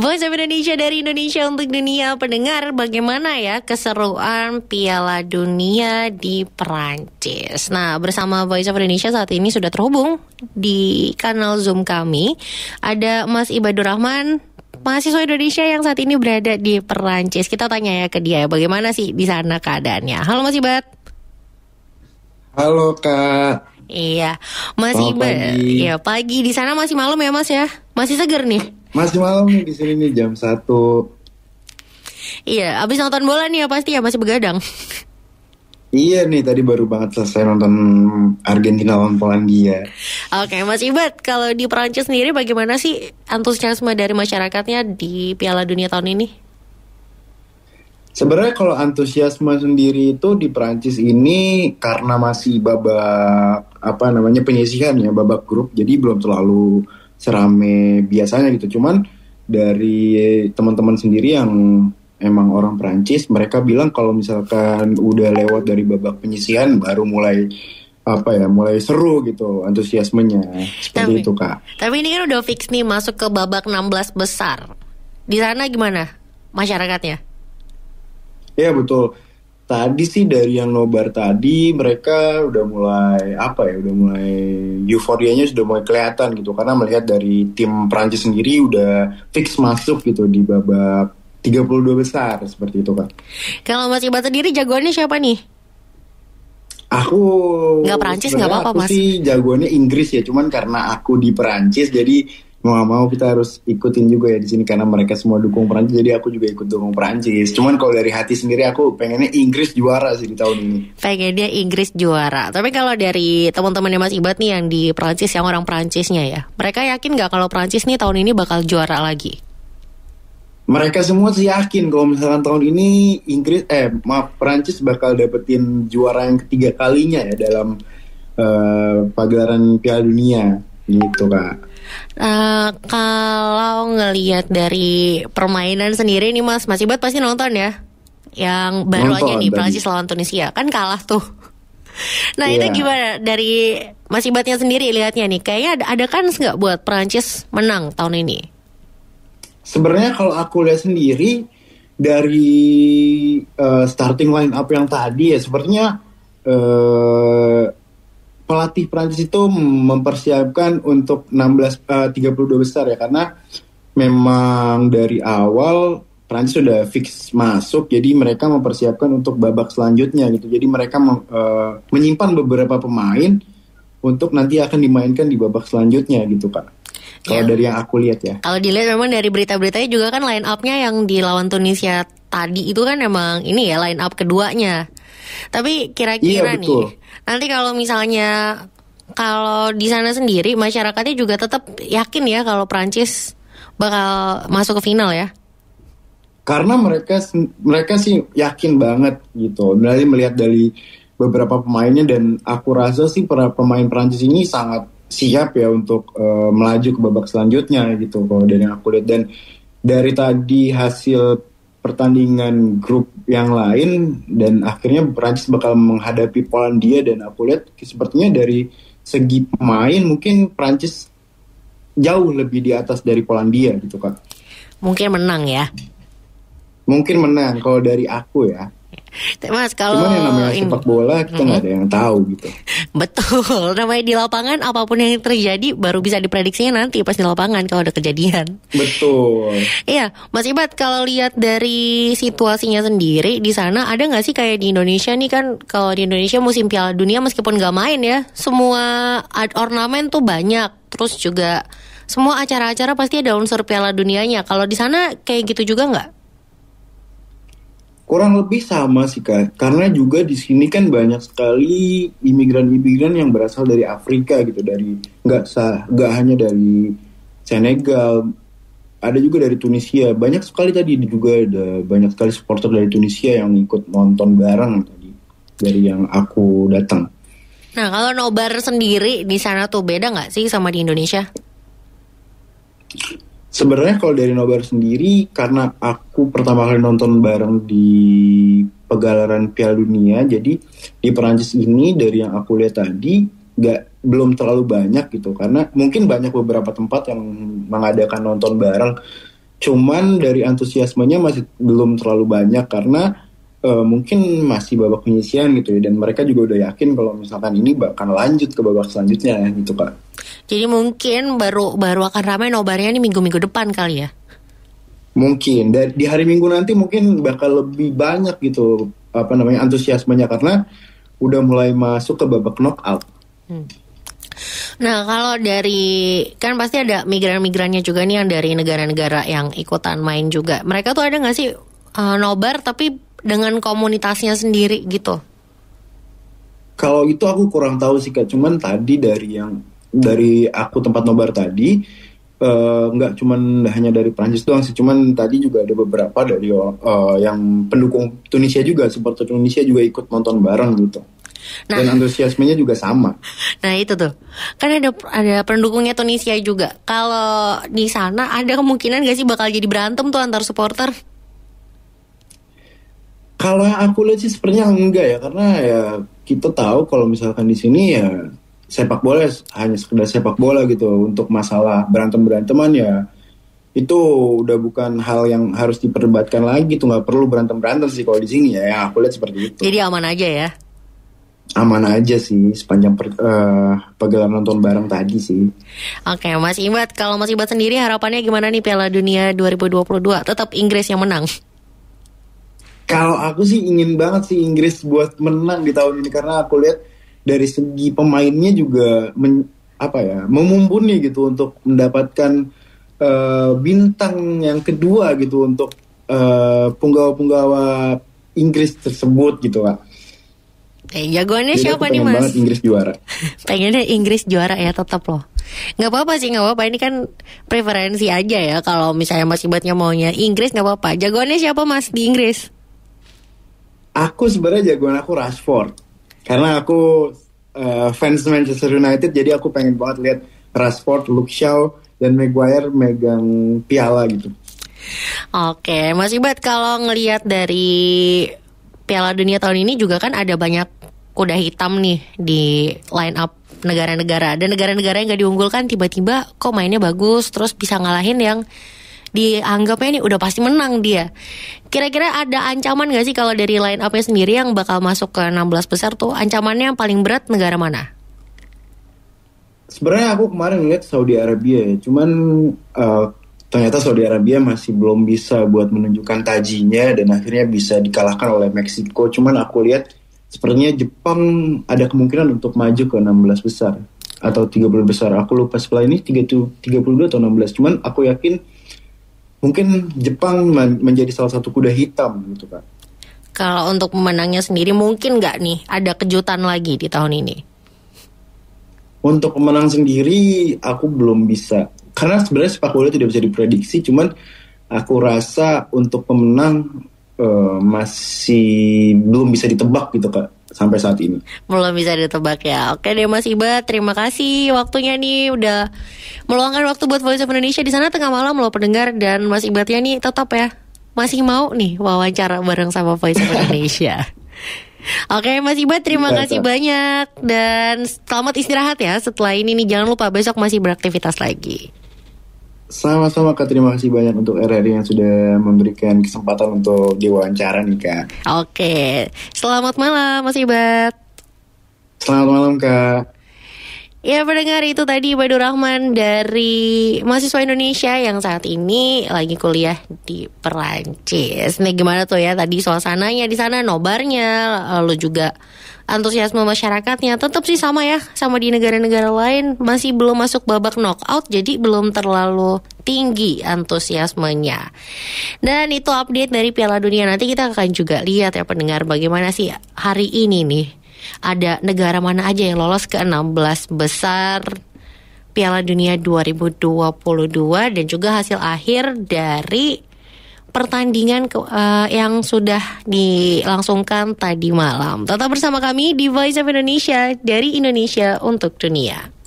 Voice of Indonesia dari Indonesia untuk dunia pendengar bagaimana ya keseruan Piala Dunia di Perancis. Nah, bersama Voice of Indonesia saat ini sudah terhubung di kanal Zoom kami ada Mas Ibadur Rahman mahasiswa Indonesia yang saat ini berada di Perancis. Kita tanya ya ke dia ya, bagaimana sih di sana keadaannya. Halo Mas Ibad. Halo Kak. Iya, Mas Iba. Pagi. Ya pagi di sana masih malam ya Mas ya, masih seger nih. Masih malam nih di sini nih jam satu. Iya, abis nonton bola nih ya pasti ya masih begadang. Iya nih tadi baru banget selesai nonton Argentina lawan Polandia. Oke, okay, Mas Ibat, kalau di Prancis sendiri bagaimana sih antusiasme dari masyarakatnya di Piala Dunia tahun ini? Sebenarnya kalau antusiasme sendiri itu di Prancis ini karena masih babak apa namanya penyisihan ya babak grup, jadi belum terlalu serame biasanya gitu. Cuman dari teman-teman sendiri yang emang orang Perancis, mereka bilang kalau misalkan udah lewat dari babak penyisian, baru mulai apa ya mulai seru gitu antusiasmenya seperti tapi, itu kak. Tapi ini kan udah fix nih masuk ke babak 16 besar. Di sana gimana masyarakatnya? Iya betul tadi sih dari yang nobar tadi mereka udah mulai apa ya udah mulai euforianya sudah mulai kelihatan gitu karena melihat dari tim Prancis sendiri udah fix masuk gitu di babak 32 besar seperti itu kan. Kalau Mas Iqbal sendiri jagoannya siapa nih? Aku nggak Prancis nggak apa-apa mas. sih jagoannya Inggris ya, cuman karena aku di Prancis jadi mau gak mau kita harus ikutin juga ya di sini karena mereka semua dukung Perancis jadi aku juga ikut dukung Perancis cuman kalau dari hati sendiri aku pengennya Inggris juara sih di tahun ini pengennya Inggris juara tapi kalau dari teman-temannya Mas Ibat nih yang di Perancis yang orang Perancisnya ya mereka yakin nggak kalau Perancis nih tahun ini bakal juara lagi mereka semua sih yakin kalau misalkan tahun ini Inggris eh maaf Perancis bakal dapetin juara yang ketiga kalinya ya dalam uh, pagelaran Piala Dunia gitu kak Uh, kalau ngelihat dari permainan sendiri nih Mas, masih buat pasti nonton ya? Yang baru nonton, aja nih Prancis lawan Tunisia kan kalah tuh. Nah yeah. itu iya. gimana dari Mas Ibatnya sendiri lihatnya nih? Kayaknya ada, ada kan nggak buat Prancis menang tahun ini? Sebenarnya kalau aku lihat sendiri dari uh, starting line up yang tadi ya sepertinya uh, pelatih Prancis itu mempersiapkan untuk 16 uh, 32 besar ya karena memang dari awal Prancis sudah fix masuk, jadi mereka mempersiapkan untuk babak selanjutnya gitu. Jadi mereka uh, menyimpan beberapa pemain untuk nanti akan dimainkan di babak selanjutnya gitu kan. Kalau ya. dari yang aku lihat ya. Kalau dilihat memang dari berita-beritanya juga kan line up-nya yang di lawan Tunisia tadi itu kan emang ini ya line up keduanya. Tapi kira-kira iya, nih, nanti kalau misalnya kalau di sana sendiri masyarakatnya juga tetap yakin ya kalau Prancis bakal masuk ke final ya? Karena mereka mereka sih yakin banget gitu. Dari melihat dari beberapa pemainnya dan aku rasa sih para pemain Prancis ini sangat siap ya untuk uh, melaju ke babak selanjutnya gitu kalau dari yang aku lihat dan dari tadi hasil pertandingan grup yang lain dan akhirnya Prancis bakal menghadapi Polandia dan aku lihat sepertinya dari segi pemain mungkin Prancis jauh lebih di atas dari Polandia gitu kan Mungkin menang ya. Mungkin menang kalau dari aku ya. Mas kalau Cuman yang namanya sepak bola kita nggak mm -hmm. ada yang tahu gitu. Betul, namanya di lapangan apapun yang terjadi baru bisa diprediksinya nanti pas di lapangan kalau ada kejadian. Betul. Iya, Mas Ibat kalau lihat dari situasinya sendiri di sana ada nggak sih kayak di Indonesia nih kan kalau di Indonesia musim Piala Dunia meskipun nggak main ya semua ornamen tuh banyak terus juga semua acara-acara pasti ada unsur Piala Dunianya. Kalau di sana kayak gitu juga nggak? kurang lebih sama sih kak karena juga di sini kan banyak sekali imigran-imigran yang berasal dari Afrika gitu dari nggak sah nggak hanya dari Senegal ada juga dari Tunisia banyak sekali tadi juga ada banyak sekali supporter dari Tunisia yang ikut nonton bareng tadi dari yang aku datang nah kalau nobar sendiri di sana tuh beda nggak sih sama di Indonesia Sebenarnya kalau dari Nobar sendiri, karena aku pertama kali nonton bareng di pegelaran Piala Dunia, jadi di Perancis ini dari yang aku lihat tadi, nggak belum terlalu banyak gitu, karena mungkin banyak beberapa tempat yang mengadakan nonton bareng, cuman dari antusiasmenya masih belum terlalu banyak karena uh, mungkin masih babak penyisian gitu ya, dan mereka juga udah yakin kalau misalkan ini bakal lanjut ke babak selanjutnya gitu kak. Jadi mungkin baru baru akan ramai nobarnya nih minggu-minggu depan kali ya. Mungkin dan di hari Minggu nanti mungkin bakal lebih banyak gitu apa namanya antusiasmenya karena udah mulai masuk ke babak knockout. Hmm. Nah kalau dari kan pasti ada migran-migrannya juga nih yang dari negara-negara yang ikutan main juga. Mereka tuh ada nggak sih uh, nobar tapi dengan komunitasnya sendiri gitu? Kalau itu aku kurang tahu sih kak. Cuman tadi dari yang dari aku tempat nobar tadi eh, nggak uh, cuman hanya dari Prancis doang sih, cuman tadi juga ada beberapa dari uh, yang pendukung Tunisia juga, supporter Tunisia juga ikut nonton bareng gitu. Nah, Dan antusiasmenya juga sama. Nah itu tuh, kan ada ada pendukungnya Tunisia juga. Kalau di sana ada kemungkinan gak sih bakal jadi berantem tuh antar supporter? Kalau aku lihat sih sepertinya enggak ya, karena ya kita tahu kalau misalkan di sini ya sepak bola hanya sekedar sepak bola gitu untuk masalah berantem beranteman ya itu udah bukan hal yang harus diperdebatkan lagi tuh gitu. nggak perlu berantem berantem sih kalau di sini ya aku lihat seperti itu jadi aman aja ya aman aja sih sepanjang per, uh, nonton bareng tadi sih. Oke, okay, Mas Ibat, kalau Mas Ibat sendiri harapannya gimana nih Piala Dunia 2022? Tetap Inggris yang menang. Kalau aku sih ingin banget sih Inggris buat menang di tahun ini karena aku lihat dari segi pemainnya juga men, apa ya memumpuni gitu untuk mendapatkan uh, bintang yang kedua gitu untuk uh, punggawa-punggawa Inggris tersebut gitu kak. Eh, jagoannya Jadi siapa nih mas? Inggris juara. Pengennya Inggris juara ya tetap loh. Nggak apa-apa sih nggak apa-apa ini kan preferensi aja ya kalau misalnya Mas Ibatnya maunya Inggris nggak apa-apa. Jagoannya siapa mas di Inggris? Aku sebenarnya jagoan aku Rashford karena aku uh, fans Manchester United jadi aku pengen banget lihat Rashford, Luke Shaw dan Maguire megang piala gitu. Oke, Mas Ibad kalau ngelihat dari Piala Dunia tahun ini juga kan ada banyak kuda hitam nih di line up negara-negara dan negara-negara yang gak diunggulkan tiba-tiba kok mainnya bagus terus bisa ngalahin yang dianggapnya ini udah pasti menang dia. Kira-kira ada ancaman gak sih kalau dari line up-nya sendiri yang bakal masuk ke 16 besar tuh ancamannya yang paling berat negara mana? Sebenarnya aku kemarin lihat Saudi Arabia ya, cuman uh, ternyata Saudi Arabia masih belum bisa buat menunjukkan tajinya dan akhirnya bisa dikalahkan oleh Meksiko. Cuman aku lihat sepertinya Jepang ada kemungkinan untuk maju ke 16 besar atau 30 besar. Aku lupa setelah ini 30 32 atau 16. Cuman aku yakin mungkin Jepang menjadi salah satu kuda hitam gitu kan. Kalau untuk pemenangnya sendiri mungkin nggak nih ada kejutan lagi di tahun ini? Untuk pemenang sendiri aku belum bisa karena sebenarnya sepak bola tidak bisa diprediksi cuman aku rasa untuk pemenang uh, masih belum bisa ditebak gitu kak sampai saat ini. Belum bisa ditebak ya. Oke deh Mas Iba, terima kasih waktunya nih udah meluangkan waktu buat Voice of Indonesia di sana tengah malam loh pendengar dan Mas iba ya nih tetap ya masih mau nih wawancara bareng sama Voice of Indonesia. Oke Mas Iba terima Baik, iya, kasih banyak dan selamat istirahat ya setelah ini nih jangan lupa besok masih beraktivitas lagi. Sama-sama Kak, terima kasih banyak untuk RRI yang sudah memberikan kesempatan untuk diwawancara nih Kak. Oke, selamat malam Mas Ibat. Selamat malam Kak. Ya pendengar itu tadi Badu Rahman dari mahasiswa Indonesia yang saat ini lagi kuliah di Perancis. Nih gimana tuh ya tadi suasananya di sana nobarnya, lalu juga antusiasme masyarakatnya tetap sih sama ya sama di negara-negara lain masih belum masuk babak knockout jadi belum terlalu tinggi antusiasmenya. Dan itu update dari Piala Dunia nanti kita akan juga lihat ya pendengar bagaimana sih hari ini nih ada negara mana aja yang lolos ke 16 besar Piala Dunia 2022 dan juga hasil akhir dari pertandingan ke, uh, yang sudah dilangsungkan tadi malam. Tetap bersama kami di Voice of Indonesia dari Indonesia untuk dunia.